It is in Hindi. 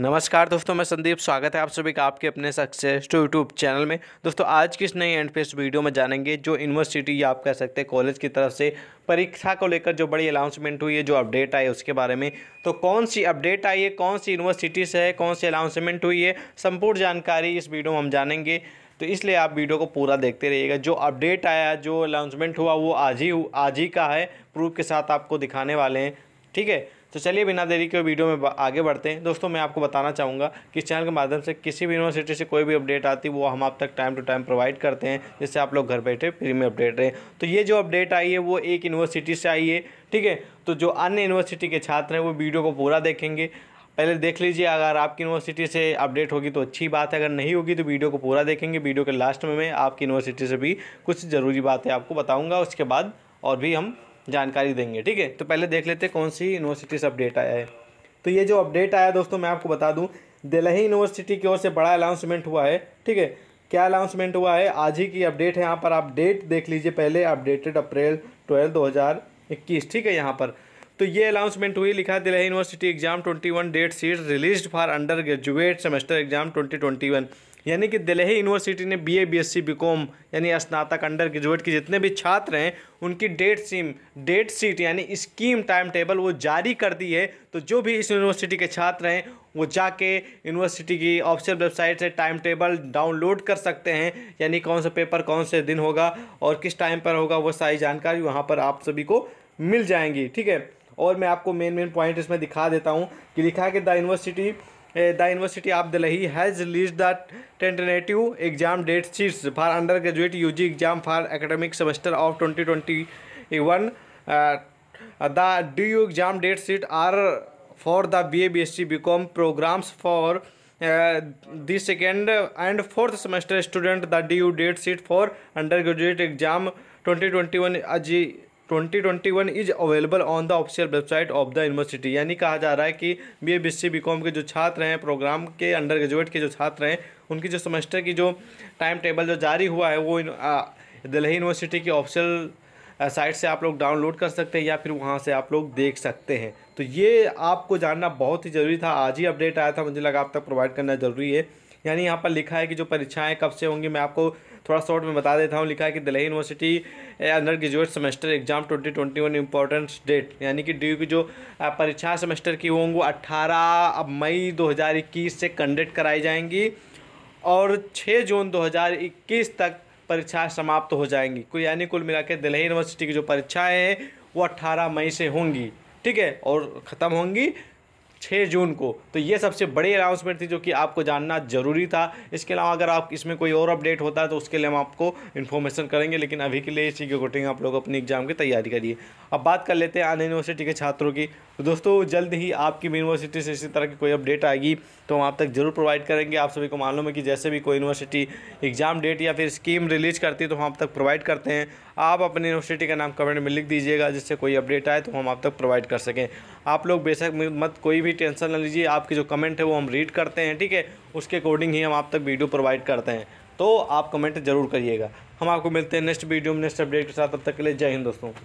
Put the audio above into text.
नमस्कार दोस्तों मैं संदीप स्वागत है आप सभी का आपके अपने सक्सेस टू यूट्यूब चैनल में दोस्तों आज किस नए नई एंड फेस्ट वीडियो में जानेंगे जो यूनिवर्सिटी या आप कह सकते हैं कॉलेज की तरफ से परीक्षा को लेकर जो बड़ी अनाउंसमेंट हुई है जो अपडेट आई है उसके बारे में तो कौन सी अपडेट आई है कौन सी यूनिवर्सिटी से है कौन सी अनाउंसमेंट हुई है संपूर्ण जानकारी इस वीडियो में हम जानेंगे तो इसलिए आप वीडियो को पूरा देखते रहिएगा जो अपडेट आया जो अनाउंसमेंट हुआ वो आज ही आज ही का है प्रूफ के साथ आपको दिखाने वाले हैं ठीक है तो चलिए बिना देरी के वीडियो में आगे बढ़ते हैं दोस्तों मैं आपको बताना चाहूँगा कि इस चैनल के माध्यम से किसी भी यूनिवर्सिटी से कोई भी अपडेट आती वो हम आप तक टाइम टू टाइम प्रोवाइड करते हैं जिससे आप लोग घर बैठे फ्री में अपडेट रहें तो ये जो अपडेट आई है वो एक यूनिवर्सिटी से आई है ठीक है तो जो अन्य यूनिवर्सिटी के छात्र हैं वो वीडियो को पूरा देखेंगे पहले देख लीजिए अगर आपकी यूनिवर्सिटी से अपडेट होगी तो अच्छी बात है अगर नहीं होगी तो वीडियो को पूरा देखेंगे वीडियो के लास्ट में मैं आपकी यूनिवर्सिटी से भी कुछ ज़रूरी बातें आपको बताऊँगा उसके बाद और भी हम जानकारी देंगे ठीक है तो पहले देख लेते कौन सी यूनिवर्सिटी से अपडेट आया है तो ये जो अपडेट आया दोस्तों मैं आपको बता दूँ दिल्ली यूनिवर्सिटी की ओर से बड़ा अनाउंसमेंट हुआ है ठीक है क्या अनाउंसमेंट हुआ है आज ही की अपडेट है यहाँ पर आप डेट देख लीजिए पहले अपडेटेड अप्रैल ट्वेल्व दो हज़ार इक्कीस ठीक है यहाँ पर तो ये अनाउंसमेंट हुई लिखा Delhi university exam 21 date sheet release for undergraduate semester exam 2021 यानी कि दिल्ली यूनिवर्सिटी ने बीए बीएससी बीकॉम यानी स्नातक अंडर ग्रेजुएट के जितने भी छात्र हैं उनकी डेट सीम डेट सीट यानी स्कीम टाइम टेबल वो जारी कर दी है तो जो भी इस यूनिवर्सिटी के छात्र हैं वो जाके यूनिवर्सिटी की ऑफिशियल वेबसाइट से टाइम टेबल डाउनलोड कर सकते हैं यानी कौन सा पेपर कौन से दिन होगा और किस टाइम पर होगा वो सारी जानकारी वहाँ पर आप सभी को मिल जाएंगी ठीक है और मैं आपको मेन मेन पॉइंट इसमें दिखा देता हूँ कि लिखा है कि the university the university of Delhi has lease the tentative exam date sheets for undergraduate U G exam for academic semester of twenty twenty one the D U exam date sheet are for the B A B S C B com programmes for the second and fourth semester student the D U date sheet for undergraduate exam twenty twenty one अजी twenty twenty one is available on the official website of the university यानी कहा जा रहा है कि B A B C B com के जो छात्र हैं प्रोग्राम के अंडर ग्रेजुएट के जो छात्र हैं उनकी जो सेमेस्टर की जो टाइम टेबल जो जारी हुआ है वो दिल्ली यूनिवर्सिटी की ऑफिशियल साइट से आप लोग डाउनलोड कर सकते हैं या फिर वहाँ से आप लोग देख सकते हैं तो ये आपको जानना बहुत ही ज़रूरी था आज ही अपडेट आया था मुझे लगा आप तक प्रोवाइड करना ज़रूरी है यानी यहाँ पर लिखा है कि जो परीक्षाएँ कब से होंगी मैं आपको थोड़ा शॉर्ट में बता देता हूँ लिखा है कि Delhi university undergraduate semester exam twenty twenty one importance date यानी कि डी की जो परीक्षा सेमेस्टर की होंगी वो अट्ठारह मई दो हज़ार इक्कीस से कंडक्ट कराई जाएंगी और छः जून दो हज़ार इक्कीस तक परीक्षाएँ समाप्त हो जाएंगी कुल यानी कुल मिला के दिल्ली यूनिवर्सिटी की जो परीक्षाएँ हैं वो अट्ठारह मई से होंगी ठीक है और ख़त्म होंगी छः जून को तो ये सबसे बड़ी अनाउंसमेंट थी जो कि आपको जानना ज़रूरी था इसके अलावा अगर आप इसमें कोई और अपडेट होता है तो उसके लिए हम आपको इन्फॉर्मेशन करेंगे लेकिन अभी के लिए इसी के अकॉर्डिंग आप लोग अपनी एग्जाम की तैयारी करिए अब बात कर लेते हैं अन यूनिवर्सिटी के छात्रों की तो दोस्तों जल्द ही आपकी यूनिवर्सिटी से इसी तरह की कोई अपडेट आएगी तो हम आप तक ज़रूर प्रोवाइड करेंगे आप सभी को मालूम है कि जैसे भी कोई यूनिवर्सिटी एग्ज़ाम डेट या फिर स्कीम रिलीज़ करती है तो हम आप तक प्रोवाइड करते हैं आप अपनी यूनिवर्सिटी का नाम कमेंट में लिख दीजिएगा जिससे कोई अपडेट आए तो हम आप तक प्रोवाइड कर सकें आप लोग बेशक मत कोई भी टेंशन ना लीजिए आपके जो कमेंट है वो हम रीड करते हैं ठीक है उसके अकॉर्डिंग ही हम आप तक वीडियो प्रोवाइड करते हैं तो आप कमेंट ज़रूर करिएगा हम आपको मिलते हैं नेक्स्ट वीडियो में नेक्स्ट अपडेट के साथ तब तक के लिए जय हिंद दोस्तों